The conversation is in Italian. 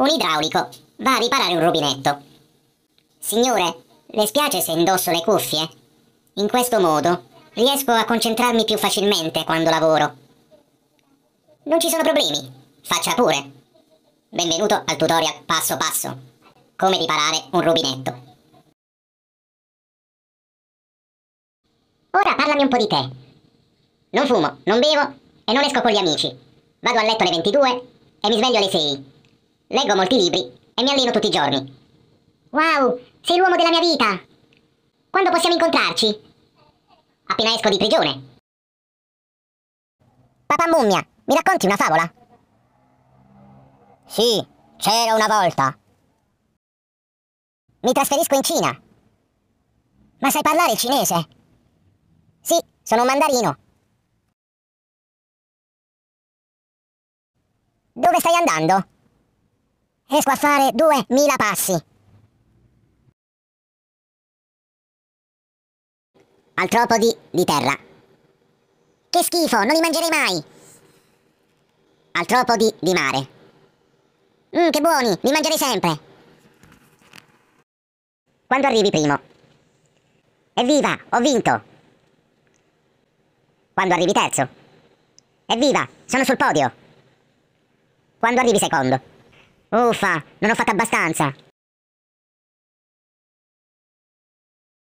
Un idraulico va a riparare un rubinetto. Signore, le spiace se indosso le cuffie? In questo modo riesco a concentrarmi più facilmente quando lavoro. Non ci sono problemi, faccia pure. Benvenuto al tutorial passo passo. Come riparare un rubinetto. Ora parlami un po' di te. Non fumo, non bevo e non esco con gli amici. Vado a letto alle 22 e mi sveglio alle 6. Leggo molti libri e mi alleno tutti i giorni. Wow, sei l'uomo della mia vita! Quando possiamo incontrarci? Appena esco di prigione. Papà Mummia, mi racconti una favola? Sì, c'era una volta. Mi trasferisco in Cina. Ma sai parlare cinese? Sì, sono un mandarino. Dove stai andando? riesco a fare 2000 passi. Altropodi di terra. Che schifo, non li mangerei mai. Altropodi di mare. Mmm, che buoni, li mangerei sempre. Quando arrivi primo. Evviva, ho vinto. Quando arrivi terzo. Evviva, sono sul podio. Quando arrivi secondo. Uffa, non ho fatto abbastanza.